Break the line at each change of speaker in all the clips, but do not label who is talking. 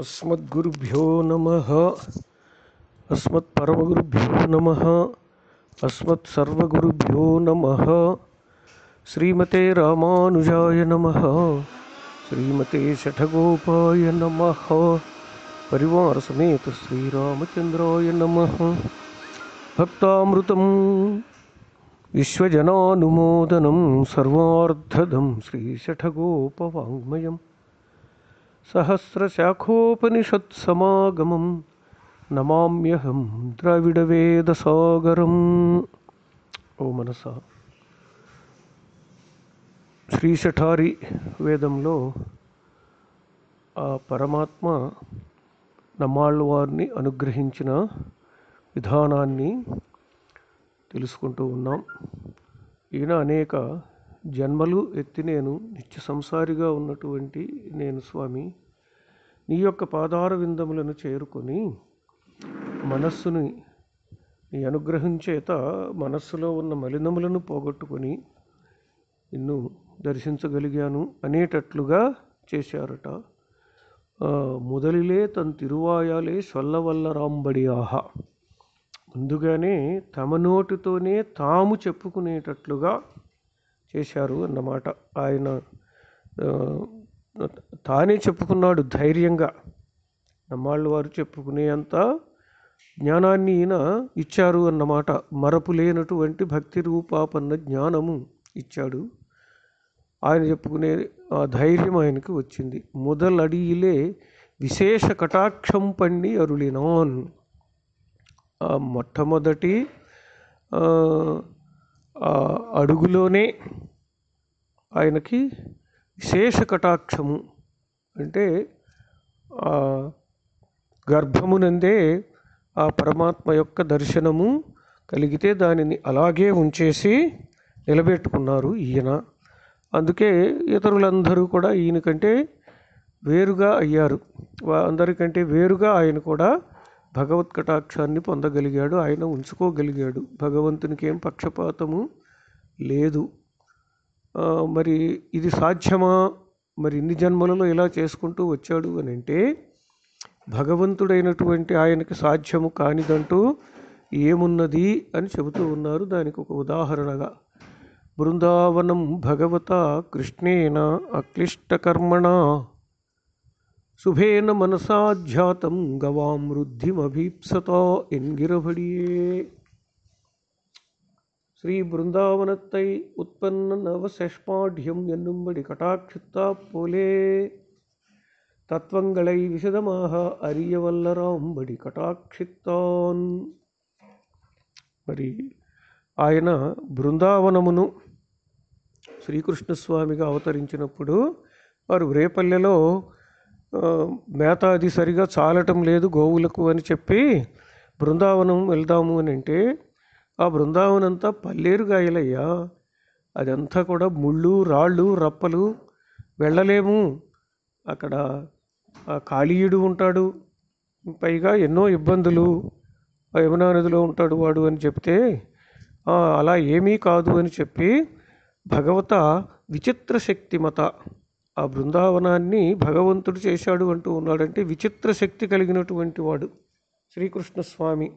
अस्मद्गुरुभ्यो नमः अस्मत्परमगुरुभ्यो नमः अस्मत्सर्वगुरुभ्यो नमः श्रीमते रामानुजाय नमः श्रीमते शठगोपाय नमः परिवार समेत श्री नमः भक्तामृतम विश्वजनानुमोदनं सर्वार्थदं श्रीशठगोपवाङ्मयम् సహస్రశాఖోపనిషత్సమాగమం నమామ్యహం ద్రవిడవేదసాగరం ఓ మనస శ్రీ శఠారి వేదంలో ఆ పరమాత్మ నమ్మాళ్ళ వారిని అనుగ్రహించిన విధానాన్ని తెలుసుకుంటూ ఉన్నాం ఈయన అనేక జన్మలు ఎత్తి నేను నిత్య సంసారిగా ఉన్నటువంటి నేను స్వామి నీ యొక్క పాదార విందములను చేరుకొని మనస్సుని నీ అనుగ్రహం చేత మనస్సులో ఉన్న మలినములను పోగొట్టుకొని నిన్ను దర్శించగలిగాను అనేటట్లుగా చేశారట మొదలిలే తన తిరువాయాలే ఆహా ముందుగానే తమ నోటితోనే తాము చెప్పుకునేటట్లుగా చేశారు అన్నమాట ఆయన తానే చెప్పుకున్నాడు ధైర్యంగా నమ్మాళ్ళు వారు చెప్పుకునేంత జ్ఞానాన్ని ఈయన ఇచ్చారు అన్నమాట మరపు లేనటువంటి భక్తి రూపాపన్న జ్ఞానము ఇచ్చాడు ఆయన చెప్పుకునే ఆ ధైర్యం ఆయనకి వచ్చింది మొదలడియిలే విశేష కటాక్షం పండి అరుళినాన్ ఆ మొట్టమొదటి అడుగులోనే ఆయనకి శేషకటాక్షము అంటే గర్భమునందే ఆ పరమాత్మ యొక్క దర్శనము కలిగితే దానిని అలాగే ఉంచేసి నిలబెట్టుకున్నారు ఈయన అందుకే ఇతరులందరూ కూడా ఈయన కంటే వేరుగా అయ్యారు అందరికంటే వేరుగా ఆయన కూడా భగవత్ కటాక్షాన్ని పొందగలిగాడు ఆయన ఉంచుకోగలిగాడు భగవంతునికి ఏం పక్షపాతము లేదు మరి ఇది సాధ్యమా మరి ఇన్ని జన్మలలో ఇలా చేసుకుంటూ వచ్చాడు అని అంటే భగవంతుడైనటువంటి ఆయనకి సాధ్యము కానిదంటూ ఏమున్నది అని చెబుతూ ఉన్నారు దానికి ఒక ఉదాహరణగా బృందావనం భగవత కృష్ణేన అక్లిష్టకర్మణ శుభేన మనసాధ్యాతం గవాం వృద్ధిమభీప్సతో ఎంగిరబడియే ஸ்ரீ பிருந்தாவனத்தை உற்பன்ன நவசஷ்பாட்யம் என்னும்படி கட்டாட்சித்தா போலே தத்துவங்களை விசதமாக அறிய வல்லராம்படி கட்டாட்சித்தான் మరి ఆయన బృందావనమును శ్రీకృష్ణస్వామిగా అవతరించినప్పుడు వారు రేపల్లెలో మేత అది సరిగా చాలటం లేదు గోవులకు అని చెప్పి బృందావనం వెళ్దాము అని అంటే ఆ బృందావనంతా పల్లేరుగాయలయ్యా అదంతా కూడా ముళ్ళు రాళ్ళు రప్పలు వెళ్ళలేము అక్కడ కాళీయుడు ఉంటాడు పైగా ఎన్నో ఇబ్బందులు యమునా నదిలో ఉంటాడు వాడు అని చెప్తే అలా ఏమీ కాదు అని చెప్పి భగవత విచిత్ర శక్తిమత ఆ బృందావనాన్ని భగవంతుడు చేశాడు అంటూ ఉన్నాడంటే విచిత్ర శక్తి కలిగినటువంటి వాడు శ్రీకృష్ణస్వామి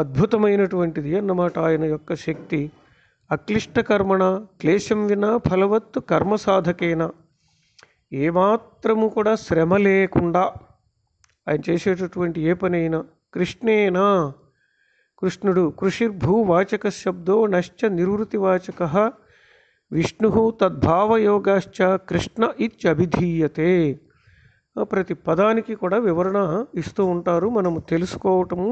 అద్భుతమైనటువంటిది అన్నమాట ఆయన యొక్క శక్తి అక్లిష్ట కర్మణ క్లేశం వినా ఫలవత్తు కర్మ సాధకేన ఏమాత్రము కూడా శ్రమ లేకుండా ఆయన చేసేటటువంటి ఏ పనైనా కృష్ణేనా కృష్ణుడు కృషిర్భూవాచక శబ్దో నశ్చ నివృత్తివాచక విష్ణు తద్భావయోగాశ్చ కృష్ణ ఇత్యభిధీయతే ప్రతి పదానికి కూడా వివరణ ఇస్తూ ఉంటారు మనము తెలుసుకోవటము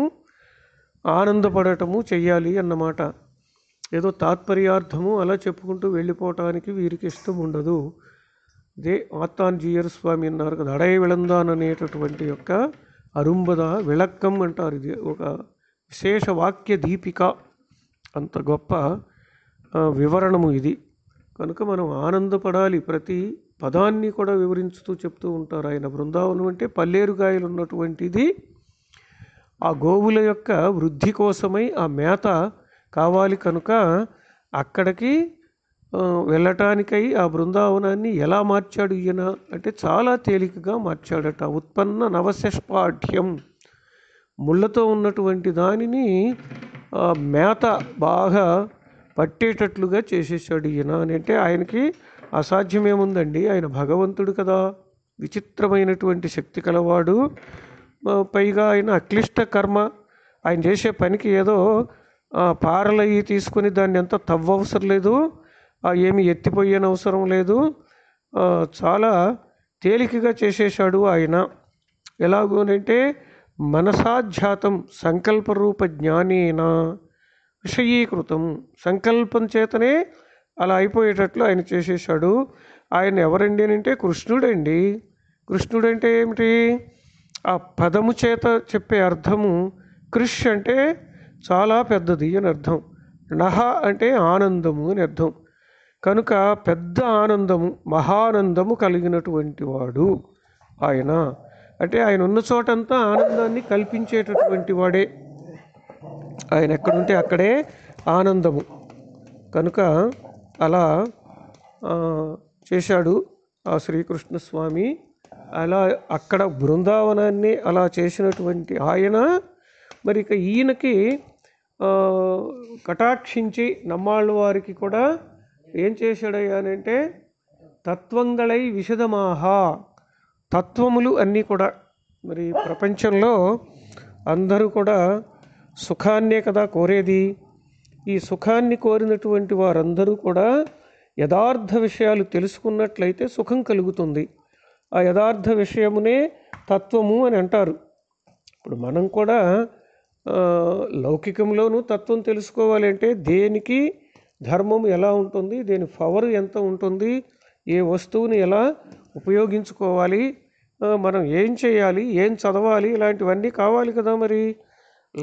ఆనందపడటము చెయ్యాలి అన్నమాట ఏదో తాత్పర్యార్థము అలా చెప్పుకుంటూ వెళ్ళిపోవటానికి వీరికి ఇష్టం ఉండదు ఇదే ఆత్తాంజీయర్ స్వామి అన్నారు కదా అడయ విళందాన్ అనేటటువంటి యొక్క అరుంబద విళక్కం అంటారు ఇది ఒక విశేష వాక్య దీపిక అంత గొప్ప వివరణము ఇది కనుక మనం ఆనందపడాలి ప్రతి పదాన్ని కూడా వివరించుతూ చెప్తూ ఉంటారు ఆయన బృందావనం అంటే పల్లేరుగాయలు ఉన్నటువంటిది ఆ గోవుల యొక్క వృద్ధి కోసమై ఆ మేత కావాలి కనుక అక్కడికి వెళ్ళటానికై ఆ బృందావనాన్ని ఎలా మార్చాడు ఈయన అంటే చాలా తేలికగా మార్చాడట ఉత్పన్న నవశష్పాఠ్యం ముళ్ళతో ఉన్నటువంటి దానిని మేత బాగా పట్టేటట్లుగా చేసేసాడు ఈయన అని అంటే ఆయనకి అసాధ్యమేముందండి ఆయన భగవంతుడు కదా విచిత్రమైనటువంటి శక్తి కలవాడు పైగా ఆయన అక్లిష్ట కర్మ ఆయన చేసే పనికి ఏదో పారలయ్యి తీసుకుని దాన్ని ఎంత తవ్వవసరం లేదు ఏమి ఎత్తిపోయనవసరం లేదు చాలా తేలికగా చేసేశాడు ఆయన ఎలాగోనంటే మనసాధ్యాతం సంకల్పరూప జ్ఞానేన విషయీకృతం సంకల్పం చేతనే అలా అయిపోయేటట్లు ఆయన చేసేసాడు ఆయన ఎవరండి అంటే కృష్ణుడండి కృష్ణుడంటే ఏమిటి ఆ పదము చేత చెప్పే అర్థము కృష్ అంటే చాలా పెద్దది అని అర్థం నహ అంటే ఆనందము అని అర్థం కనుక పెద్ద ఆనందము మహానందము కలిగినటువంటి వాడు ఆయన అంటే ఆయన ఉన్న చోటంతా ఆనందాన్ని కల్పించేటటువంటి వాడే ఆయన ఎక్కడుంటే అక్కడే ఆనందము కనుక అలా చేశాడు ఆ శ్రీకృష్ణస్వామి అలా అక్కడ బృందావనాన్ని అలా చేసినటువంటి ఆయన మరి ఇక ఈయనకి కటాక్షించి నమ్మాళ్ళ వారికి కూడా ఏం చేశాడయ్యా అంటే తత్వంగళై విషదమాహా తత్వములు అన్నీ కూడా మరి ప్రపంచంలో అందరూ కూడా సుఖాన్నే కదా కోరేది ఈ సుఖాన్ని కోరినటువంటి వారందరూ కూడా యథార్థ విషయాలు తెలుసుకున్నట్లయితే సుఖం కలుగుతుంది ఆ యథార్థ విషయమునే తత్వము అని అంటారు ఇప్పుడు మనం కూడా లౌకికంలోనూ తత్వం తెలుసుకోవాలి అంటే దేనికి ధర్మం ఎలా ఉంటుంది దేని పవర్ ఎంత ఉంటుంది ఏ వస్తువుని ఎలా ఉపయోగించుకోవాలి మనం ఏం చేయాలి ఏం చదవాలి ఇలాంటివన్నీ కావాలి కదా మరి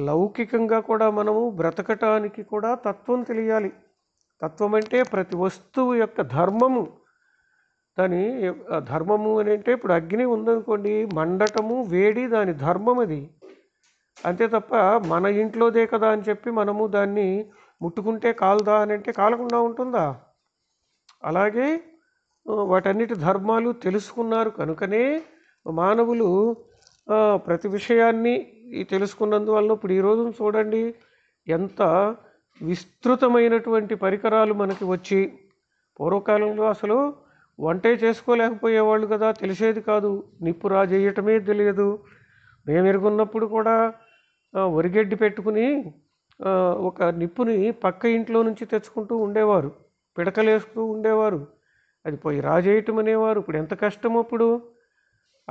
లౌకికంగా కూడా మనము బ్రతకటానికి కూడా తత్వం తెలియాలి తత్వం అంటే ప్రతి వస్తువు యొక్క ధర్మము దాని ధర్మము అని అంటే ఇప్పుడు అగ్ని ఉందనుకోండి మండటము వేడి దాని ధర్మం అది అంతే తప్ప మన ఇంట్లోదే కదా అని చెప్పి మనము దాన్ని ముట్టుకుంటే కాలుదా అని అంటే కాలకుండా ఉంటుందా అలాగే వాటన్నిటి ధర్మాలు తెలుసుకున్నారు కనుకనే మానవులు ప్రతి విషయాన్ని తెలుసుకున్నందువల్ల ఇప్పుడు ఈరోజు చూడండి ఎంత విస్తృతమైనటువంటి పరికరాలు మనకి వచ్చి పూర్వకాలంలో అసలు వంటే చేసుకోలేకపోయేవాళ్ళు కదా తెలిసేది కాదు నిప్పు రాజేయటమే తెలియదు మేము ఎరుగున్నప్పుడు కూడా వరిగడ్డి పెట్టుకుని ఒక నిప్పుని పక్క ఇంట్లో నుంచి తెచ్చుకుంటూ ఉండేవారు పిడకలేస్తూ ఉండేవారు అది పోయి రాజేయటం అనేవారు ఇప్పుడు ఎంత కష్టం అప్పుడు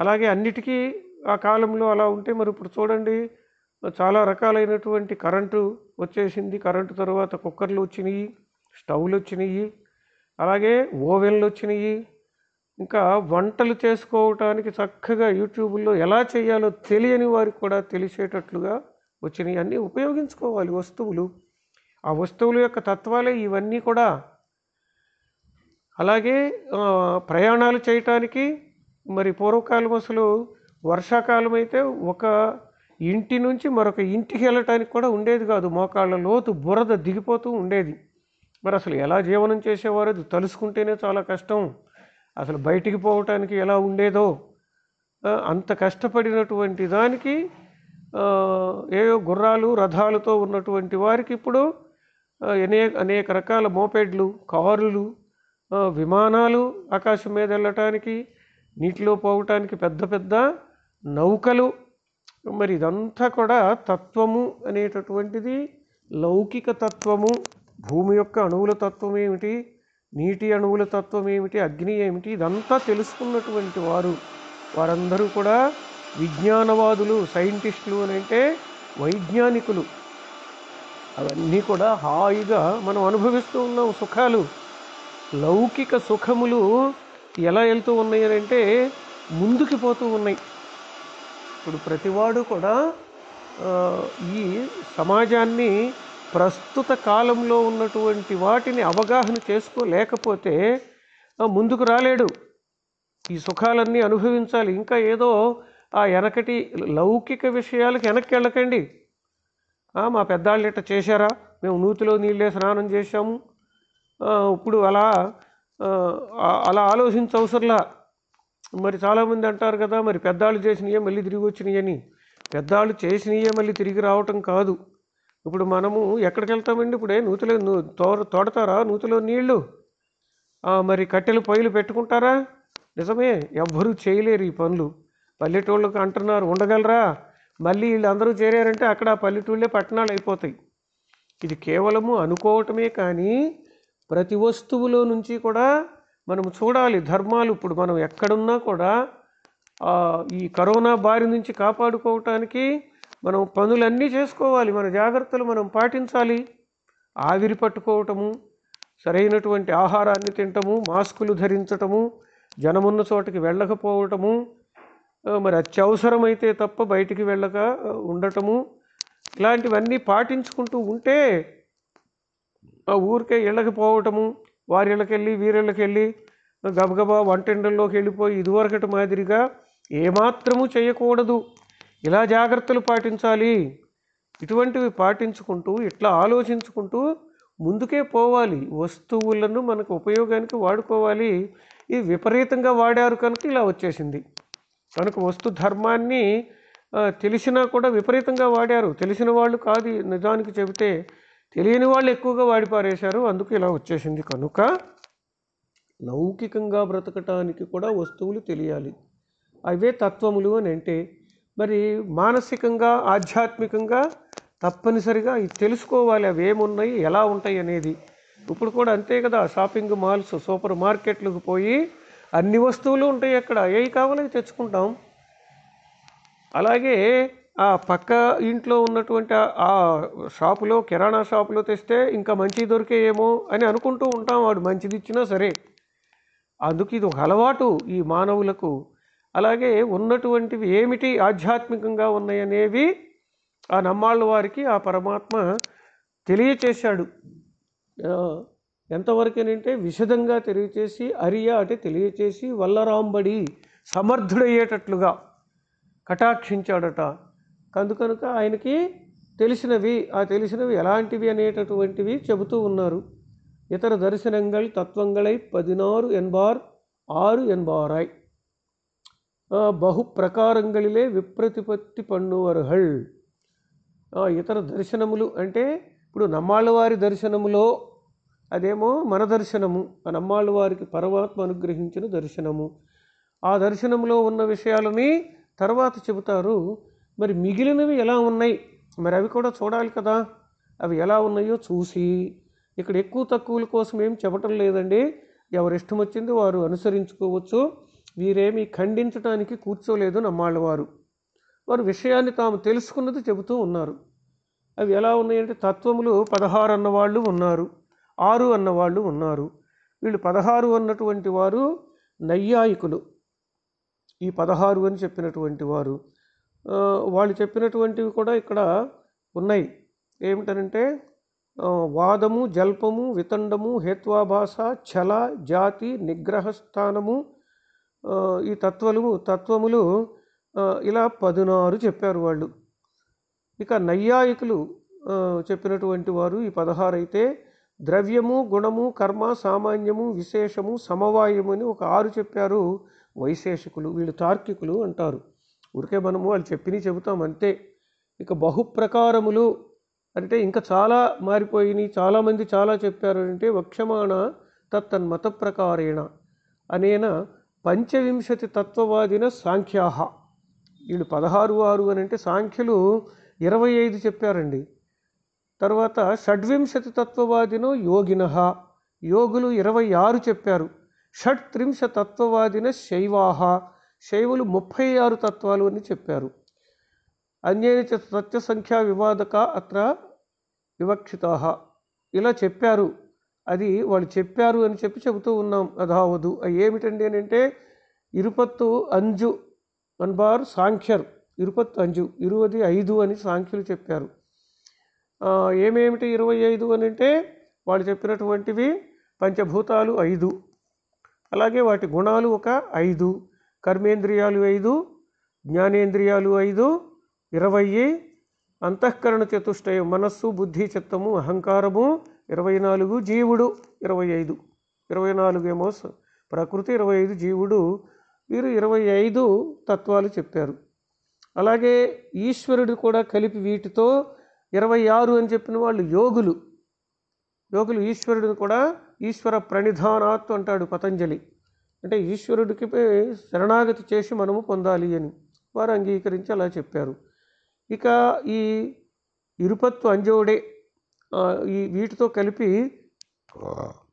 అలాగే అన్నిటికీ ఆ కాలంలో అలా ఉంటే మరి ఇప్పుడు చూడండి చాలా రకాలైనటువంటి కరెంటు వచ్చేసింది కరెంటు తర్వాత కుక్కర్లు వచ్చినాయి స్టవ్లు వచ్చినాయి అలాగే ఓవెన్లు వచ్చినాయి ఇంకా వంటలు చేసుకోవటానికి చక్కగా యూట్యూబ్లో ఎలా చేయాలో తెలియని వారికి కూడా తెలిసేటట్లుగా వచ్చినాయి అన్నీ ఉపయోగించుకోవాలి వస్తువులు ఆ వస్తువుల యొక్క తత్వాలే ఇవన్నీ కూడా అలాగే ప్రయాణాలు చేయటానికి మరి పూర్వకాలం అసలు వర్షాకాలం అయితే ఒక ఇంటి నుంచి మరొక ఇంటికి వెళ్ళటానికి కూడా ఉండేది కాదు మోకాళ్ళ లోతు బురద దిగిపోతూ ఉండేది మరి అసలు ఎలా జీవనం చేసేవారు అది తలుసుకుంటేనే చాలా కష్టం అసలు బయటికి పోవటానికి ఎలా ఉండేదో అంత కష్టపడినటువంటి దానికి ఏవో గుర్రాలు రథాలతో ఉన్నటువంటి వారికి ఇప్పుడు అనే అనేక రకాల మోపెడ్లు కారులు విమానాలు ఆకాశం మీద వెళ్ళటానికి నీటిలో పోవటానికి పెద్ద పెద్ద నౌకలు మరి ఇదంతా కూడా తత్వము అనేటటువంటిది లౌకిక తత్వము భూమి యొక్క అణువుల తత్వం ఏమిటి నీటి అణువుల తత్వం ఏమిటి అగ్ని ఏమిటి ఇదంతా తెలుసుకున్నటువంటి వారు వారందరూ కూడా విజ్ఞానవాదులు సైంటిస్టులు అని అంటే వైజ్ఞానికులు అవన్నీ కూడా హాయిగా మనం అనుభవిస్తూ ఉన్నాం సుఖాలు లౌకిక సుఖములు ఎలా వెళ్తూ ఉన్నాయి అని అంటే ముందుకి పోతూ ఉన్నాయి ఇప్పుడు ప్రతివాడు కూడా ఈ సమాజాన్ని ప్రస్తుత కాలంలో ఉన్నటువంటి వాటిని అవగాహన చేసుకోలేకపోతే ముందుకు రాలేడు ఈ సుఖాలన్నీ అనుభవించాలి ఇంకా ఏదో ఆ వెనకటి లౌకిక విషయాలకు వెనక్కి వెళ్ళకండి మా పెద్దాళ్ళు ఇట్ట చేశారా మేము నూతిలో నీళ్ళే స్నానం చేశాము ఇప్పుడు అలా అలా ఆలోచించవసరలా మరి చాలామంది అంటారు కదా మరి పెద్దాళ్ళు చేసినయే మళ్ళీ తిరిగి వచ్చినాయని పెద్దాళ్ళు చేసినయే మళ్ళీ తిరిగి రావటం కాదు ఇప్పుడు మనము ఎక్కడికి వెళ్తామండి ఇప్పుడే నూతిలో నూ తోడ తోడతారా నూతిలో నీళ్లు మరి కట్టెలు పొయ్యిలు పెట్టుకుంటారా నిజమే ఎవ్వరూ చేయలేరు ఈ పనులు పల్లెటూళ్ళకి అంటున్నారు ఉండగలరా మళ్ళీ వీళ్ళందరూ చేరారంటే అక్కడ పల్లెటూళ్ళే పట్టణాలు అయిపోతాయి ఇది కేవలము అనుకోవటమే కానీ ప్రతి వస్తువులో నుంచి కూడా మనం చూడాలి ధర్మాలు ఇప్పుడు మనం ఎక్కడున్నా కూడా ఈ కరోనా బారి నుంచి కాపాడుకోవటానికి మనం పనులన్నీ చేసుకోవాలి మన జాగ్రత్తలు మనం పాటించాలి ఆవిరి పట్టుకోవటము సరైనటువంటి ఆహారాన్ని తినటము మాస్కులు ధరించటము జనమున్న చోటకి వెళ్ళకపోవటము మరి అత్యవసరమైతే తప్ప బయటికి వెళ్ళక ఉండటము ఇలాంటివన్నీ పాటించుకుంటూ ఉంటే ఆ ఊరికే వెళ్ళకపోవటము వారిళ్ళకెళ్ళి వీరిళ్ళకెళ్ళి గబగబా వంటిండల్లోకి వెళ్ళిపోయి ఇదివరకటి మాదిరిగా ఏమాత్రము చేయకూడదు ఇలా జాగ్రత్తలు పాటించాలి ఇటువంటివి పాటించుకుంటూ ఇట్లా ఆలోచించుకుంటూ ముందుకే పోవాలి వస్తువులను మనకు ఉపయోగానికి వాడుకోవాలి ఇది విపరీతంగా వాడారు కనుక ఇలా వచ్చేసింది కనుక వస్తు ధర్మాన్ని తెలిసినా కూడా విపరీతంగా వాడారు తెలిసిన వాళ్ళు కాదు నిజానికి చెబితే తెలియని వాళ్ళు ఎక్కువగా వాడిపారేశారు అందుకు ఇలా వచ్చేసింది కనుక లౌకికంగా బ్రతకటానికి కూడా వస్తువులు తెలియాలి అవే తత్వములు అని అంటే మరి మానసికంగా ఆధ్యాత్మికంగా తప్పనిసరిగా తెలుసుకోవాలి అవి ఏమున్నాయి ఎలా ఉంటాయి అనేది ఇప్పుడు కూడా అంతే కదా షాపింగ్ మాల్స్ సూపర్ మార్కెట్లకు పోయి అన్ని వస్తువులు ఉంటాయి అక్కడ ఏవి కావాలో తెచ్చుకుంటాం అలాగే ఆ పక్క ఇంట్లో ఉన్నటువంటి ఆ షాపులో కిరాణా షాపులో తెస్తే ఇంకా మంచిది దొరికేయేమో అని అనుకుంటూ ఉంటాం వాడు మంచిది ఇచ్చినా సరే అందుకు ఇది ఒక అలవాటు ఈ మానవులకు అలాగే ఉన్నటువంటివి ఏమిటి ఆధ్యాత్మికంగా ఉన్నాయనేవి ఆ నమ్మాళ్ళ వారికి ఆ పరమాత్మ తెలియచేశాడు ఎంతవరకేనంటే విశదంగా తెలియచేసి అరియ అంటే తెలియచేసి వల్లరాంబడి సమర్థుడయ్యేటట్లుగా కటాక్షించాడట అందుకనుక ఆయనకి తెలిసినవి ఆ తెలిసినవి ఎలాంటివి అనేటటువంటివి చెబుతూ ఉన్నారు ఇతర దర్శనంగా తత్వంగళై పదినారు ఎన్బార్ ఆరు ఎన్బారాయ్ బహు ప్రకారంగళిలే విప్రతిపత్తి పన్నువర్హల్ ఇతర దర్శనములు అంటే ఇప్పుడు నమ్మాళ్ళవారి దర్శనములో అదేమో మన దర్శనము నమ్మాళ్ళవారికి పరమాత్మ అనుగ్రహించిన దర్శనము ఆ దర్శనంలో ఉన్న విషయాలని తర్వాత చెబుతారు మరి మిగిలినవి ఎలా ఉన్నాయి మరి అవి కూడా చూడాలి కదా అవి ఎలా ఉన్నాయో చూసి ఇక్కడ ఎక్కువ తక్కువల కోసం ఏం చెప్పటం లేదండి ఎవరిష్టం వచ్చింది వారు అనుసరించుకోవచ్చు వీరేమీ ఖండించడానికి కూర్చోలేదు నమ్మాళ్ళవారు వారు విషయాన్ని తాము తెలుసుకున్నది చెబుతూ ఉన్నారు అవి ఎలా ఉన్నాయంటే తత్వములు పదహారు అన్నవాళ్ళు ఉన్నారు ఆరు అన్నవాళ్ళు ఉన్నారు వీళ్ళు పదహారు అన్నటువంటి వారు నైయాయికులు ఈ పదహారు అని చెప్పినటువంటి వారు వాళ్ళు చెప్పినటువంటివి కూడా ఇక్కడ ఉన్నాయి ఏమిటనంటే వాదము జల్పము వితండము హేత్వాభాష ఛల జాతి నిగ్రహస్థానము ఈ తత్వలు తత్వములు ఇలా పదునారు చెప్పారు వాళ్ళు ఇక నైయాయికులు చెప్పినటువంటి వారు ఈ పదహారు అయితే ద్రవ్యము గుణము కర్మ సామాన్యము విశేషము సమవాయము అని ఒక ఆరు చెప్పారు వైశేషికులు వీళ్ళు తార్కికులు అంటారు ఊరికే మనము వాళ్ళు చెప్పినవి చెబుతాం అంతే ఇక బహుప్రకారములు అంటే ఇంకా చాలా మారిపోయినాయి చాలామంది చాలా చెప్పారు అంటే వక్షమాణ తత్తన్మత ప్రకారేణ అనేనా పంచవింశతి తత్వవాదిన సాంఖ్యాహ వీళ్ళు పదహారు ఆరు అని అంటే సాంఖ్యలు ఇరవై ఐదు చెప్పారండి తర్వాత షడ్వింశతి తత్వవాదిన యోగిన యోగులు ఇరవై ఆరు చెప్పారు షట్ త్రింశ తత్వవాదిన శైవాహ శైవులు ముప్పై ఆరు తత్వాలు అని చెప్పారు అన్యైన సత్య సంఖ్యా వివాదక అత్ర వివక్షిత ఇలా చెప్పారు అది వాళ్ళు చెప్పారు అని చెప్పి చెబుతూ ఉన్నాం అదావదు అవి ఏమిటండి అని అంటే ఇరుపత్తు అంజు అన్బార్ సాంఖ్యర్ ఇరుపత్తు అంజు ఇరువది ఐదు అని సాంఖ్యులు చెప్పారు ఏమేమిటి ఇరవై ఐదు అని అంటే వాళ్ళు చెప్పినటువంటివి పంచభూతాలు ఐదు అలాగే వాటి గుణాలు ఒక ఐదు కర్మేంద్రియాలు ఐదు జ్ఞానేంద్రియాలు ఐదు ఇరవై అంతఃకరణ చతుష్టయం మనస్సు బుద్ధి చిత్తము అహంకారము ఇరవై నాలుగు జీవుడు ఇరవై ఐదు ఇరవై నాలుగు ఏమో ప్రకృతి ఇరవై ఐదు జీవుడు వీరు ఇరవై ఐదు తత్వాలు చెప్పారు అలాగే ఈశ్వరుడు కూడా కలిపి వీటితో ఇరవై ఆరు అని చెప్పిన వాళ్ళు యోగులు యోగులు ఈశ్వరుడిని కూడా ఈశ్వర ప్రణిధానాత్ అంటాడు పతంజలి అంటే ఈశ్వరుడికి శరణాగతి చేసి మనము పొందాలి అని వారు అంగీకరించి అలా చెప్పారు ఇక ఈ ఇరుపత్తు అంజోడే ఈ వీటితో కలిపి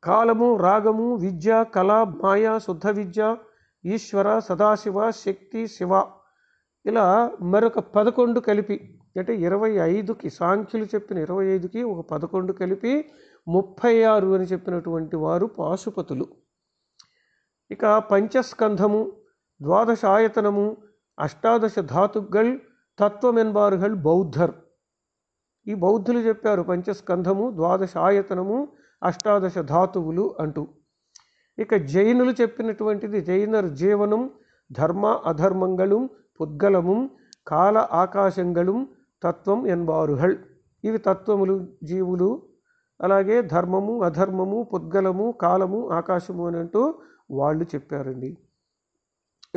కాలము రాగము విద్య కళ మాయ శుద్ధ విద్య ఈశ్వర సదాశివ శక్తి శివ ఇలా మరొక పదకొండు కలిపి అంటే ఇరవై ఐదుకి సాంఖ్యులు చెప్పిన ఇరవై ఐదుకి ఒక పదకొండు కలిపి ముప్పై ఆరు అని చెప్పినటువంటి వారు పాశుపతులు ఇక పంచస్కంధము ద్వాదశ ఆయతనము అష్టాదశ ధాతుగల్ తత్వమెన్బారుగల్ బౌద్ధర్ ఈ బౌద్ధులు చెప్పారు పంచస్కంధము ద్వాదశ ఆయతనము అష్టాదశ ధాతువులు అంటూ ఇక జైనులు చెప్పినటువంటిది జైనర్ జీవనం ధర్మ అధర్మంగళం పుద్గలము కాల ఆకాశంగళం తత్వం ఎన్బారుహల్ ఇవి తత్వములు జీవులు అలాగే ధర్మము అధర్మము పుద్గలము కాలము ఆకాశము అని అంటూ వాళ్ళు చెప్పారండి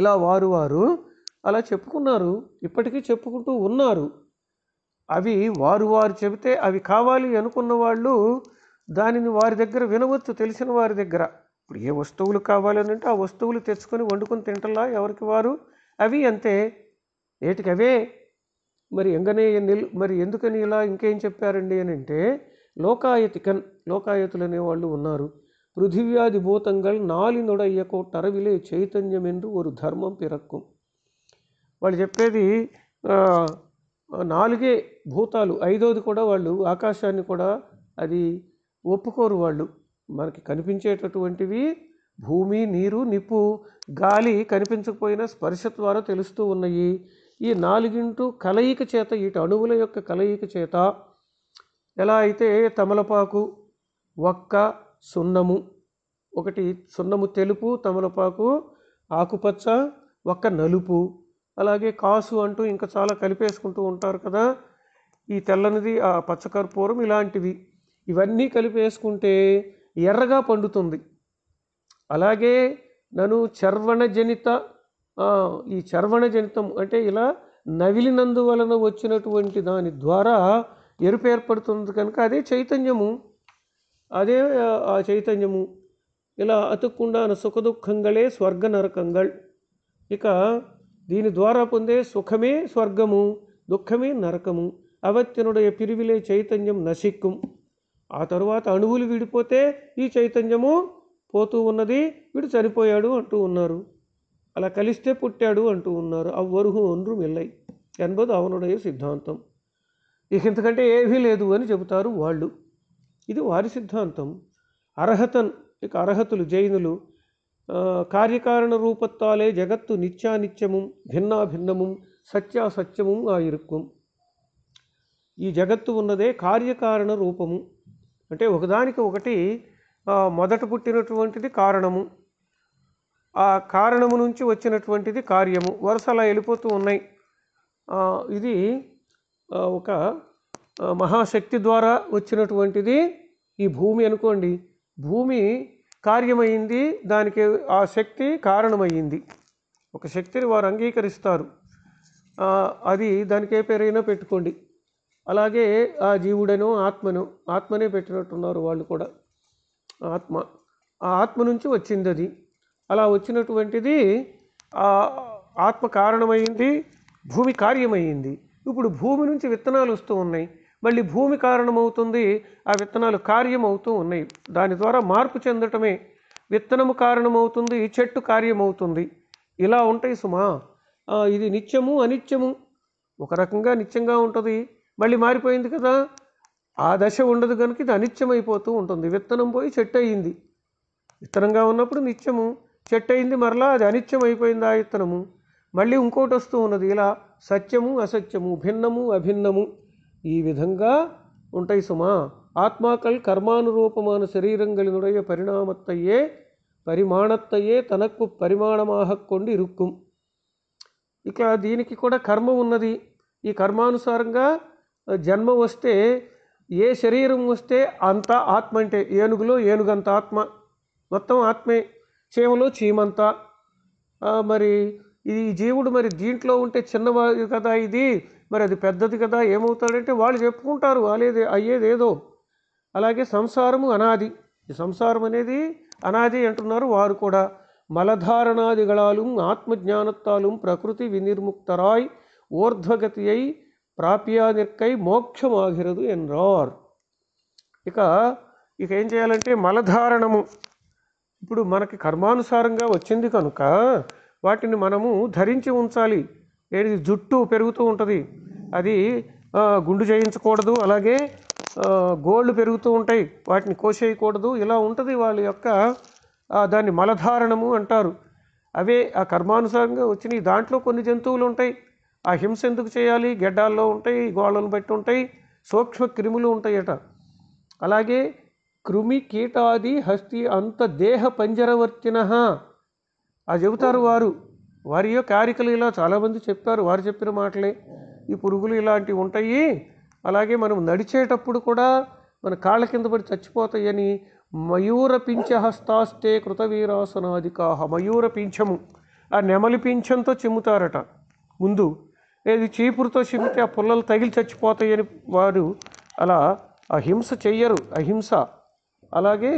ఇలా వారు వారు అలా చెప్పుకున్నారు ఇప్పటికీ చెప్పుకుంటూ ఉన్నారు అవి వారు వారు చెబితే అవి కావాలి అనుకున్న వాళ్ళు దానిని వారి దగ్గర వినవచ్చు తెలిసిన వారి దగ్గర ఇప్పుడు ఏ వస్తువులు అంటే ఆ వస్తువులు తెచ్చుకొని వండుకొని తింటలా ఎవరికి వారు అవి అంతే ఏటికి అవే మరి ఎంగనే నిల్ మరి ఎందుకని ఇలా ఇంకేం చెప్పారండి అని అంటే లోకాయతికన్ లోకాయతులు అనేవాళ్ళు ఉన్నారు பிருத்திவியாதி భూతంగల్ నాలినుడయ్య టరవిలే చైతన్యం ఎందు ஒரு ధర్మం పిరక్కుం వాళ్ళు చెప్పేది నాలుగే భూతాలు ఐదోది కూడా వాళ్ళు ఆకాశాన్ని కూడా అది ఒప్పుకోరు వాళ్ళు మనకి కనిపించేటటువంటివి భూమి నీరు నిప్పు గాలి కనిపించకపోయినా స్పర్శ ద్వారా తెలుస్తూ ఉన్నాయి ఈ నాలుగింటూ కలయిక చేత ఇటు అణువుల యొక్క కలయిక చేత ఎలా అయితే తమలపాకు ఒక్క సున్నము ఒకటి సున్నము తెలుపు తమలపాకు ఆకుపచ్చ ఒక్క నలుపు అలాగే కాసు అంటూ ఇంకా చాలా కలిపేసుకుంటూ ఉంటారు కదా ఈ తెల్లనిది ఆ పచ్చకర్పూరం ఇలాంటివి ఇవన్నీ కలిపేసుకుంటే ఎర్రగా పండుతుంది అలాగే నన్ను చర్వణజనిత ఈ చర్వణజనితం అంటే ఇలా నవిలినందు వలన వచ్చినటువంటి దాని ద్వారా ఎరుపు ఏర్పడుతుంది కనుక అదే చైతన్యము అదే ఆ చైతన్యము ఇలా అతుక్కుండా సుఖదుఖంగళే స్వర్గ నరకంగళ్ ఇక దీని ద్వారా పొందే సుఖమే స్వర్గము దుఃఖమే నరకము అవత్యనుடைய పిరివిలే చైతన్యం నశిక్కుం ఆ తరువాత అణువులు విడిపోతే ఈ చైతన్యము పోతూ ఉన్నది వీడు చనిపోయాడు అంటూ ఉన్నారు అలా కలిస్తే పుట్టాడు అంటూ ఉన్నారు అవ్వరుహు ఒన్రు మిల్లై ఎనబదు అవనుடைய సిద్ధాంతం ఇక ఇంతకంటే ఏమీ లేదు అని చెబుతారు వాళ్ళు ఇది వారి సిద్ధాంతం అర్హతన్ ఇక అర్హతులు జైనులు காரியகாரண ரூபத்தாலே జగత్తు நிச்சா நிச்சமும் భిన్నా భిన్నமும் సత్యా సత్యముం ఈ జగత్తు ఉన్నదే కార్యకారణ రూపము అంటే ఒకదానికి ఒకటి మొదట పుట్టినటువంటిది కారణము ఆ కారణము నుంచి వచ్చినటువంటిది కార్యము వరుస అలా వెళ్ళిపోతూ ఉన్నాయి ఇది ఒక మహాశక్తి ద్వారా వచ్చినటువంటిది ఈ భూమి అనుకోండి భూమి కార్యమైంది దానికి ఆ శక్తి కారణమైంది ఒక శక్తిని వారు అంగీకరిస్తారు అది దానికి ఏ పేరైనా పెట్టుకోండి అలాగే ఆ జీవుడను ఆత్మను ఆత్మనే పెట్టినట్టున్నారు వాళ్ళు కూడా ఆత్మ ఆ ఆత్మ నుంచి వచ్చింది అది అలా వచ్చినటువంటిది ఆత్మ కారణమైంది భూమి కార్యమైంది ఇప్పుడు భూమి నుంచి విత్తనాలు వస్తూ ఉన్నాయి మళ్ళీ భూమి కారణమవుతుంది ఆ విత్తనాలు కార్యమవుతూ ఉన్నాయి దాని ద్వారా మార్పు చెందటమే విత్తనము కారణమవుతుంది చెట్టు కార్యమవుతుంది ఇలా ఉంటాయి సుమా ఇది నిత్యము అనిత్యము ఒక రకంగా నిత్యంగా ఉంటుంది మళ్ళీ మారిపోయింది కదా ఆ దశ ఉండదు కనుక ఇది అనిత్యమైపోతూ ఉంటుంది విత్తనం పోయి చెట్టు అయింది విత్తనంగా ఉన్నప్పుడు నిత్యము చెట్టు అయింది మరలా అది అనిత్యం అయిపోయింది ఆ విత్తనము మళ్ళీ ఇంకోటి వస్తూ ఉన్నది ఇలా సత్యము అసత్యము భిన్నము అభిన్నము ఈ విధంగా ఉంటాయి సుమా ఆత్మాకల్ శరీరం சரீரங்களினுடைய పరిణామత్తయ్యే పరిమాణత్తయ్యే తనకు పరిమాణమాహక్కొండి ఇరుక్కు ఇక దీనికి కూడా కర్మ ఉన్నది ఈ కర్మానుసారంగా జన్మ వస్తే ఏ శరీరం వస్తే అంత ఆత్మ అంటే ఏనుగులో ఏనుగంత ఆత్మ మొత్తం ఆత్మే చీమలో చీమంత మరి ఈ జీవుడు మరి దీంట్లో ఉంటే చిన్నవాడు కదా ఇది మరి అది పెద్దది కదా ఏమవుతాడంటే వాళ్ళు చెప్పుకుంటారు వాళ్ళేది అయ్యేది ఏదో అలాగే సంసారము అనాది ఈ సంసారం అనేది అనాది అంటున్నారు వారు కూడా మలధారణాదిగళాలు ఆత్మజ్ఞానత్తాలు ప్రకృతి వినిర్ముక్తరాయ్ ఊర్ధ్వగతియై ప్రాప్యానిర్కై మోక్షమాగిరదు ఎన్రార్ ఇక ఇక ఏం చేయాలంటే మలధారణము ఇప్పుడు మనకి కర్మానుసారంగా వచ్చింది కనుక వాటిని మనము ధరించి ఉంచాలి ఏది జుట్టు పెరుగుతూ ఉంటుంది అది గుండు చేయించకూడదు అలాగే గోళ్ళు పెరుగుతూ ఉంటాయి వాటిని కోసేయకూడదు ఇలా ఉంటుంది వాళ్ళ యొక్క దాన్ని మలధారణము అంటారు అవే ఆ కర్మానుసారంగా వచ్చినాయి దాంట్లో కొన్ని జంతువులు ఉంటాయి ఆ హింస ఎందుకు చేయాలి గెడ్డాల్లో ఉంటాయి గోళ్ళను బట్టి ఉంటాయి సూక్ష్మ క్రిములు ఉంటాయట అలాగే కృమి కీటాది హస్తి అంత దేహ పంజరవర్తిన అది చెబుతారు వారు వారి యొక్క కారికలు ఇలా చాలామంది చెప్పారు వారు చెప్పిన మాటలే ఈ పురుగులు ఇలాంటివి ఉంటాయి అలాగే మనం నడిచేటప్పుడు కూడా మన కాళ్ళ కింద పడి చచ్చిపోతాయని మయూర పింఛహస్తాస్తే కృతవీరాసనాధికాహ మయూర పింఛము ఆ నెమలి పింఛంతో చిమ్ముతారట ముందు ఏది చీపురుతో చిమ్మితే ఆ పుల్లలు తగిలి చచ్చిపోతాయని వారు అలా అహింస చెయ్యరు అహింస అలాగే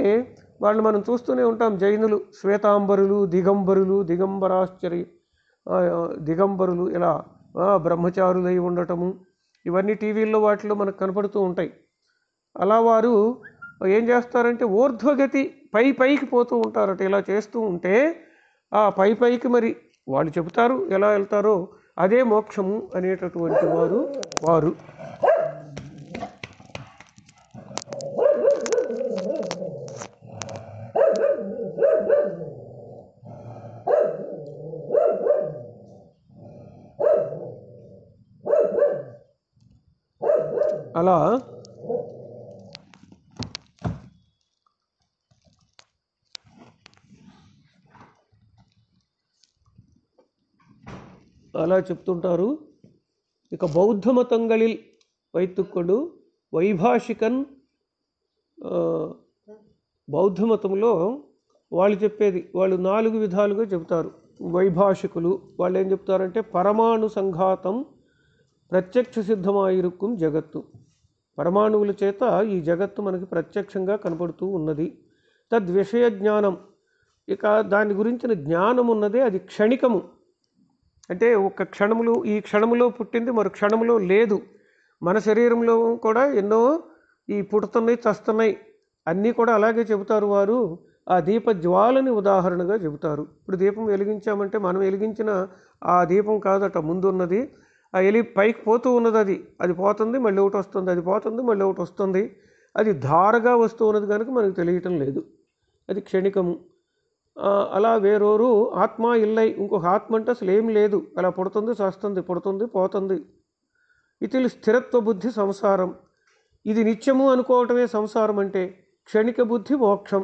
వాళ్ళు మనం చూస్తూనే ఉంటాం జైనులు శ్వేతాంబరులు దిగంబరులు దిగంబరాశ్చర్య దిగంబరులు ఇలా బ్రహ్మచారులై ఉండటము ఇవన్నీ టీవీల్లో వాటిలో మనకు కనపడుతూ ఉంటాయి అలా వారు ఏం చేస్తారంటే ఊర్ధ్వగతి పై పైకి పోతూ ఉంటారట ఇలా చేస్తూ ఉంటే ఆ పై పైకి మరి వాళ్ళు చెబుతారు ఎలా వెళ్తారో అదే మోక్షము అనేటటువంటి వారు వారు అలా అలా చెప్తుంటారు ఇక బౌద్ధ మతంగళిల్ వైతుక్కుడు వైభాషికన్ బౌద్ధ మతంలో వాళ్ళు చెప్పేది వాళ్ళు నాలుగు విధాలుగా చెబుతారు వైభాషికులు వాళ్ళు ఏం చెప్తారంటే పరమాణు సంఘాతం ప్రత్యక్ష సిద్ధమాయిరుక్కుం జగత్తు పరమాణువుల చేత ఈ జగత్తు మనకి ప్రత్యక్షంగా కనపడుతూ ఉన్నది తద్విషయ జ్ఞానం ఇక దాని గురించిన జ్ఞానం ఉన్నదే అది క్షణికము అంటే ఒక క్షణములు ఈ క్షణములో పుట్టింది మరో క్షణములో లేదు మన శరీరంలో కూడా ఎన్నో ఈ పుడుతున్నాయి చస్తున్నాయి అన్నీ కూడా అలాగే చెబుతారు వారు ఆ దీప జ్వాలని ఉదాహరణగా చెబుతారు ఇప్పుడు దీపం వెలిగించామంటే మనం వెలిగించిన ఆ దీపం కాదట ముందున్నది ఆ ఎలి పైకి పోతూ ఉన్నది అది అది పోతుంది మళ్ళీ ఒకటి వస్తుంది అది పోతుంది మళ్ళీ ఒకటి వస్తుంది అది ధారగా వస్తూ ఉన్నది కనుక మనకు తెలియటం లేదు అది క్షణికము అలా వేరోరు ఆత్మ ఇల్లై ఇంకొక ఆత్మ అంటే అసలు ఏం లేదు అలా పుడుతుంది చస్తుంది పుడుతుంది పోతుంది ఇది స్థిరత్వ బుద్ధి సంసారం ఇది నిత్యము అనుకోవటమే సంసారం అంటే క్షణిక బుద్ధి మోక్షం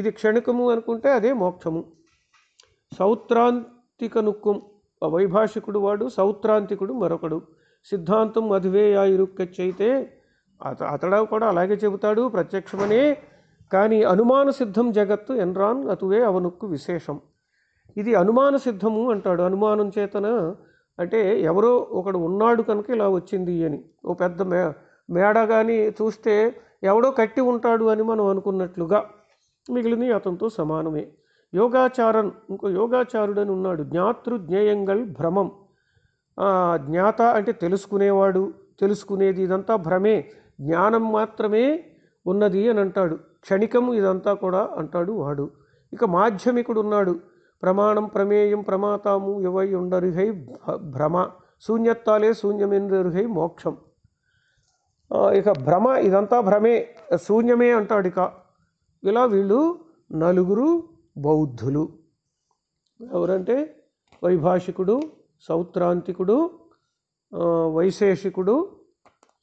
ఇది క్షణికము అనుకుంటే అదే మోక్షము సౌత్రాంతిక నుక్కుం వైభాషికుడు వాడు సౌత్రాంతికుడు మరొకడు సిద్ధాంతం ఇరుక్కచ్చైతే అత అతడా కూడా అలాగే చెబుతాడు ప్రత్యక్షమనే కానీ అనుమాన సిద్ధం జగత్తు ఎన్రాన్ అతువే అవనుక్కు విశేషం ఇది అనుమాన సిద్ధము అంటాడు అనుమానం చేతన అంటే ఎవరో ఒకడు ఉన్నాడు కనుక ఇలా వచ్చింది అని ఓ పెద్ద మే మేడ కానీ చూస్తే ఎవడో కట్టి ఉంటాడు అని మనం అనుకున్నట్లుగా మిగిలిన అతనితో సమానమే యోగాచారన్ ఇంకో యోగాచారుడని ఉన్నాడు జ్ఞాతృ జ్ఞేయంగల్ భ్రమం జ్ఞాత అంటే తెలుసుకునేవాడు తెలుసుకునేది ఇదంతా భ్రమే జ్ఞానం మాత్రమే ఉన్నది అని అంటాడు క్షణికము ఇదంతా కూడా అంటాడు వాడు ఇక మాధ్యమికుడు ఉన్నాడు ప్రమాణం ప్రమేయం ప్రమాతాము ఇవై ఉండరుహై భ్రమ శూన్యత్తాలే శూన్యమెందరుహై మోక్షం ఇక భ్రమ ఇదంతా భ్రమే శూన్యమే అంటాడు ఇక ఇలా వీళ్ళు నలుగురు బౌద్ధులు ఎవరంటే వైభాషికుడు సౌత్రాంతికుడు వైశేషికుడు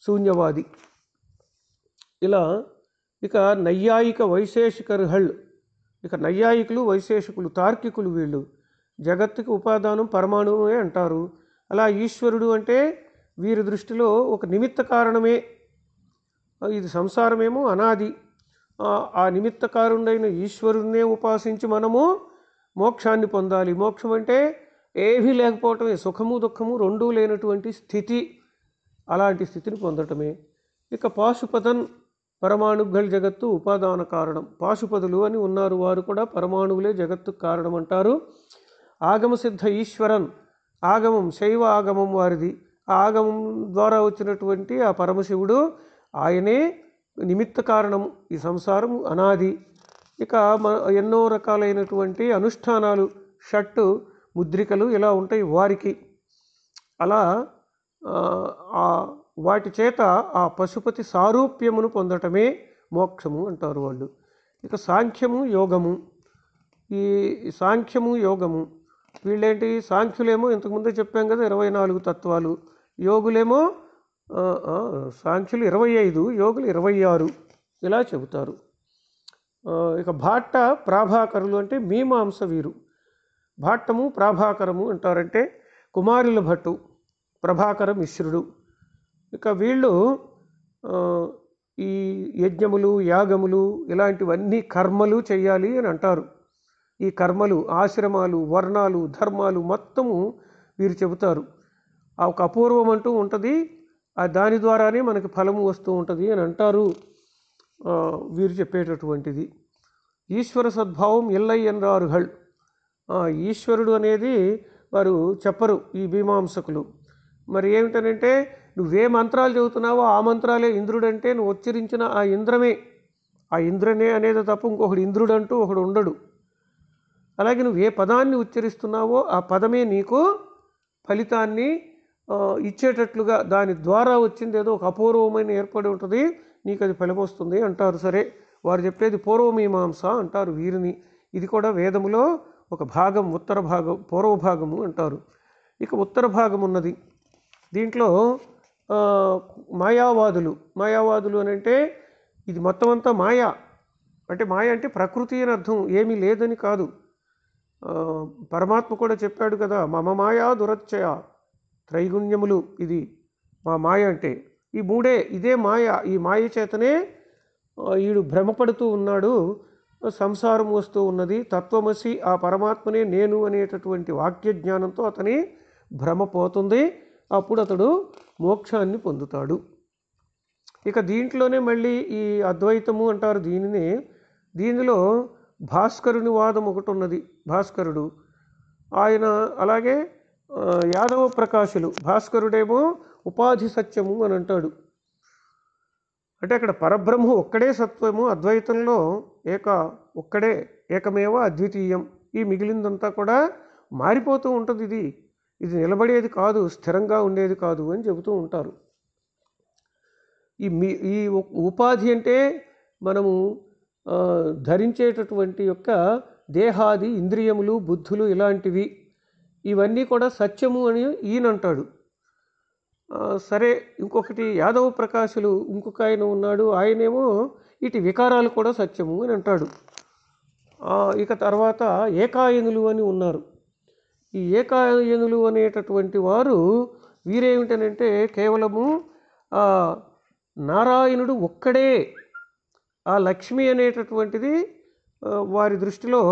శూన్యవాది ఇలా ఇక నైయాయిక వైశేషికర్హళ్ళు ఇక నైయాయికులు వైశేషికులు తార్కికులు వీళ్ళు జగత్తుకి ఉపాదానం పరమాణువే అంటారు అలా ఈశ్వరుడు అంటే వీరి దృష్టిలో ఒక నిమిత్త కారణమే ఇది సంసారమేమో అనాది ఆ నిమిత్తకారుండైన ఈశ్వరుణ్ణే ఉపాసించి మనము మోక్షాన్ని పొందాలి మోక్షం అంటే ఏవీ లేకపోవటమే సుఖము దుఃఖము రెండూ లేనటువంటి స్థితి అలాంటి స్థితిని పొందటమే ఇక పాశుపతన్ పరమాణుగల్ జగత్తు ఉపాదాన కారణం పాశుపదులు అని ఉన్నారు వారు కూడా పరమాణువులే జగత్తు కారణం అంటారు ఆగమసిద్ధ ఈశ్వరన్ ఆగమం శైవ ఆగమం వారిది ఆగమం ద్వారా వచ్చినటువంటి ఆ పరమశివుడు ఆయనే నిమిత్త కారణం ఈ సంసారం అనాది ఇక ఎన్నో రకాలైనటువంటి అనుష్ఠానాలు షట్టు ముద్రికలు ఇలా ఉంటాయి వారికి అలా వాటి చేత ఆ పశుపతి సారూప్యమును పొందటమే మోక్షము అంటారు వాళ్ళు ఇక సాంఖ్యము యోగము ఈ సాంఖ్యము యోగము వీళ్ళేంటి సాంఖ్యులేమో ఇంతకుముందే చెప్పాం కదా ఇరవై నాలుగు తత్వాలు యోగులేమో సాంఖ్యులు ఇరవై ఐదు యోగులు ఇరవై ఆరు ఇలా చెబుతారు ఇక భాట్ట ప్రాభాకరులు అంటే మీమాంస వీరు భాట్టము ప్రాభాకరము అంటారంటే కుమారుల భట్టు ప్రభాకర మిశ్రుడు ఇక వీళ్ళు ఈ యజ్ఞములు యాగములు ఇలాంటివన్నీ కర్మలు చేయాలి అని అంటారు ఈ కర్మలు ఆశ్రమాలు వర్ణాలు ధర్మాలు మొత్తము వీరు చెబుతారు ఒక అపూర్వం అంటూ ఉంటుంది దాని ద్వారానే మనకి ఫలము వస్తూ ఉంటుంది అని అంటారు వీరు చెప్పేటటువంటిది ఈశ్వర సద్భావం ఎల్లై ఎన్రారుహళ్ ఈశ్వరుడు అనేది వారు చెప్పరు ఈ భీమాంసకులు మరి ఏమిటనంటే నువ్వే మంత్రాలు చదువుతున్నావో ఆ మంత్రాలే ఇంద్రుడంటే నువ్వు ఉచ్చరించిన ఆ ఇంద్రమే ఆ ఇంద్రనే అనేది తప్ప ఇంకొకడు ఇంద్రుడు అంటూ ఒకడు ఉండడు అలాగే నువ్వు ఏ పదాన్ని ఉచ్చరిస్తున్నావో ఆ పదమే నీకు ఫలితాన్ని ఇచ్చేటట్లుగా దాని ద్వారా వచ్చింది ఏదో ఒక అపూర్వమైన ఏర్పడి ఉంటుంది నీకు అది ఫలమొస్తుంది అంటారు సరే వారు చెప్పేది పూర్వమీమాంస అంటారు వీరిని ఇది కూడా వేదములో ఒక భాగం ఉత్తర భాగం పూర్వ భాగము అంటారు ఇక ఉత్తర భాగం ఉన్నది దీంట్లో మాయావాదులు మాయావాదులు అని అంటే ఇది మొత్తం అంతా మాయా అంటే మాయ అంటే ప్రకృతి అని అర్థం ఏమీ లేదని కాదు పరమాత్మ కూడా చెప్పాడు కదా మమ మాయా దురచ్చయ త్రైగుణ్యములు ఇది మా మాయ అంటే ఈ మూడే ఇదే మాయ ఈ మాయ చేతనే వీడు భ్రమపడుతూ ఉన్నాడు సంసారం వస్తూ ఉన్నది తత్వమసి ఆ పరమాత్మనే నేను అనేటటువంటి వాక్య జ్ఞానంతో అతని భ్రమ పోతుంది అప్పుడు అతడు మోక్షాన్ని పొందుతాడు ఇక దీంట్లోనే మళ్ళీ ఈ అద్వైతము అంటారు దీనిని దీనిలో భాస్కరుని వాదం ఒకటి ఉన్నది భాస్కరుడు ఆయన అలాగే యాదవ ప్రకాశులు భాస్కరుడేమో ఉపాధి సత్యము అని అంటాడు అంటే అక్కడ పరబ్రహ్మ ఒక్కడే సత్వము అద్వైతంలో ఏక ఒక్కడే ఏకమేవ అద్వితీయం ఈ మిగిలిందంతా కూడా మారిపోతూ ఉంటుంది ఇది ఇది నిలబడేది కాదు స్థిరంగా ఉండేది కాదు అని చెబుతూ ఉంటారు ఈ మీ ఈ ఉపాధి అంటే మనము ధరించేటటువంటి యొక్క దేహాది ఇంద్రియములు బుద్ధులు ఇలాంటివి ఇవన్నీ కూడా సత్యము అని ఈయనంటాడు సరే ఇంకొకటి యాదవ ప్రకాశులు ఇంకొక ఆయన ఉన్నాడు ఆయనేమో ఇటు వికారాలు కూడా సత్యము అని అంటాడు ఇక తర్వాత ఏకాయనులు అని ఉన్నారు ఈ ఏకాయనులు అనేటటువంటి వారు వీరేమిటనంటే కేవలము నారాయణుడు ఒక్కడే ఆ లక్ష్మి అనేటటువంటిది వారి దృష్టిలో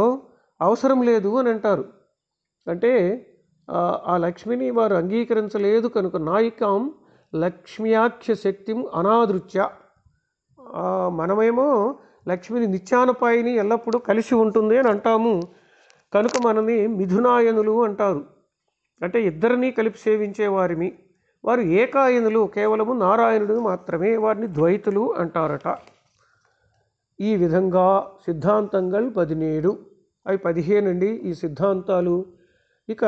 అవసరం లేదు అని అంటారు అంటే ఆ లక్ష్మిని వారు అంగీకరించలేదు కనుక నాయికాం లక్ష్మ్యాఖ్య శక్తిం అనాదృత్య మనమేమో లక్ష్మిని నిత్యానపాయిని ఎల్లప్పుడూ కలిసి ఉంటుంది అని అంటాము కనుక మనని మిథునాయనులు అంటారు అంటే ఇద్దరినీ కలిపి సేవించే వారిని వారు ఏకాయనులు కేవలము నారాయణుడు మాత్రమే వారిని ద్వైతులు అంటారట ఈ విధంగా సిద్ధాంతంగా పదిహేడు అవి పదిహేనండి ఈ సిద్ధాంతాలు ఇక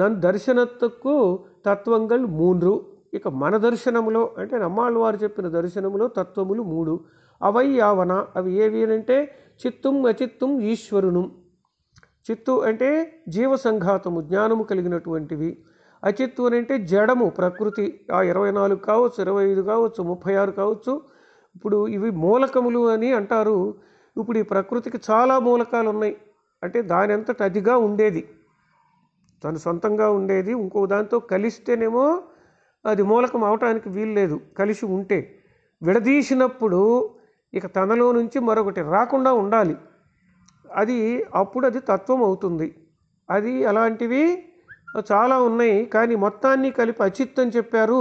నన్ను దర్శనత్తుకు తత్వంగల్ మూడు ఇక మన దర్శనములో అంటే వారు చెప్పిన దర్శనములో తత్వములు మూడు అవై యావన అవి ఏవి అంటే చిత్తుం అచిత్తుం ఈశ్వరును చిత్తు అంటే జీవ సంఘాతము జ్ఞానము కలిగినటువంటివి అచిత్తు అని అంటే జడము ప్రకృతి ఆ ఇరవై నాలుగు కావచ్చు ఇరవై ఐదు కావచ్చు ముప్పై ఆరు కావచ్చు ఇప్పుడు ఇవి మూలకములు అని అంటారు ఇప్పుడు ఈ ప్రకృతికి చాలా మూలకాలు ఉన్నాయి అంటే దాని అంతట అదిగా ఉండేది తను సొంతంగా ఉండేది ఇంకో దాంతో కలిస్తేనేమో అది మూలకం అవటానికి వీల్లేదు కలిసి ఉంటే విడదీసినప్పుడు ఇక తనలో నుంచి మరొకటి రాకుండా ఉండాలి అది అప్పుడు అది తత్వం అవుతుంది అది అలాంటివి చాలా ఉన్నాయి కానీ మొత్తాన్ని కలిపి అచిత్ అని చెప్పారు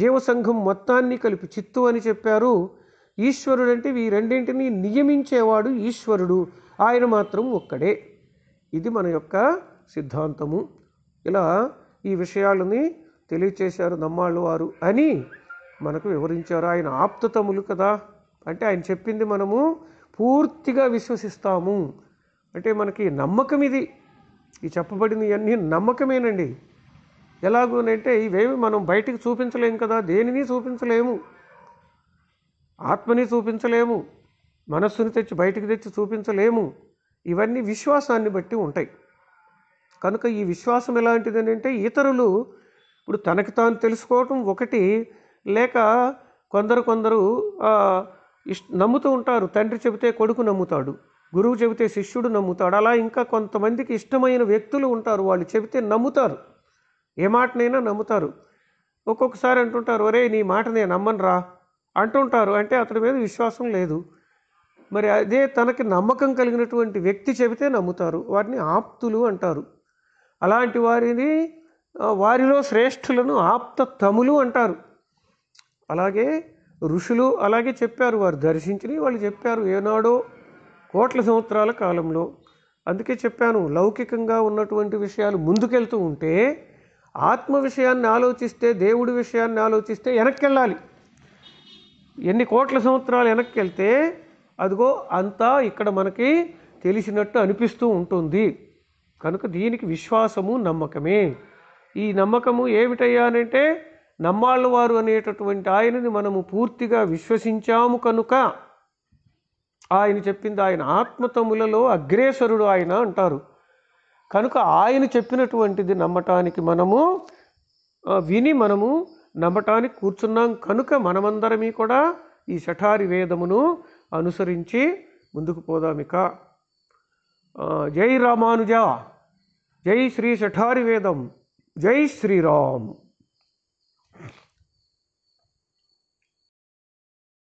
జీవసంఘం మొత్తాన్ని కలిపి చిత్తు అని చెప్పారు ఈశ్వరుడు అంటే ఈ రెండింటినీ నియమించేవాడు ఈశ్వరుడు ఆయన మాత్రం ఒక్కడే ఇది మన యొక్క సిద్ధాంతము ఇలా ఈ విషయాలని తెలియచేశారు నమ్మాళ్ళు వారు అని మనకు వివరించారు ఆయన ఆప్తతములు కదా అంటే ఆయన చెప్పింది మనము పూర్తిగా విశ్వసిస్తాము అంటే మనకి నమ్మకం ఇది ఈ అన్నీ నమ్మకమేనండి ఎలాగోనంటే ఇవేమి మనం బయటికి చూపించలేము కదా దేనిని చూపించలేము ఆత్మని చూపించలేము మనస్సుని తెచ్చి బయటికి తెచ్చి చూపించలేము ఇవన్నీ విశ్వాసాన్ని బట్టి ఉంటాయి కనుక ఈ విశ్వాసం ఎలాంటిది అని అంటే ఇతరులు ఇప్పుడు తనకి తాను తెలుసుకోవటం ఒకటి లేక కొందరు కొందరు నమ్ముతూ ఉంటారు తండ్రి చెబితే కొడుకు నమ్ముతాడు గురువు చెబితే శిష్యుడు నమ్ముతాడు అలా ఇంకా కొంతమందికి ఇష్టమైన వ్యక్తులు ఉంటారు వాళ్ళు చెబితే నమ్ముతారు ఏ మాటనైనా నమ్ముతారు ఒక్కొక్కసారి అంటుంటారు ఒరే నీ మాట నేను నమ్మనురా అంటుంటారు అంటే అతని మీద విశ్వాసం లేదు మరి అదే తనకి నమ్మకం కలిగినటువంటి వ్యక్తి చెబితే నమ్ముతారు వాటిని ఆప్తులు అంటారు అలాంటి వారిని వారిలో శ్రేష్ఠులను ఆప్త తములు అంటారు అలాగే ఋషులు అలాగే చెప్పారు వారు దర్శించినవి వాళ్ళు చెప్పారు ఏనాడో కోట్ల సంవత్సరాల కాలంలో అందుకే చెప్పాను లౌకికంగా ఉన్నటువంటి విషయాలు ముందుకెళ్తూ ఉంటే ఆత్మ విషయాన్ని ఆలోచిస్తే దేవుడి విషయాన్ని ఆలోచిస్తే వెనక్కి వెళ్ళాలి ఎన్ని కోట్ల సంవత్సరాలు వెనక్కి వెళ్తే అదిగో అంతా ఇక్కడ మనకి తెలిసినట్టు అనిపిస్తూ ఉంటుంది కనుక దీనికి విశ్వాసము నమ్మకమే ఈ నమ్మకము ఏమిటయ్యానంటే నమ్మాళ్ళవారు అనేటటువంటి ఆయనని మనము పూర్తిగా విశ్వసించాము కనుక ఆయన చెప్పింది ఆయన ఆత్మతములలో అగ్రేసరుడు ఆయన అంటారు కనుక ఆయన చెప్పినటువంటిది నమ్మటానికి మనము విని మనము నమ్మటానికి కూర్చున్నాం కనుక మనమందరమీ కూడా ఈ శఠారి వేదమును అనుసరించి ముందుకు పోదామిక जय रामानुजा जय श्री सठारी वेदम जय श्री राम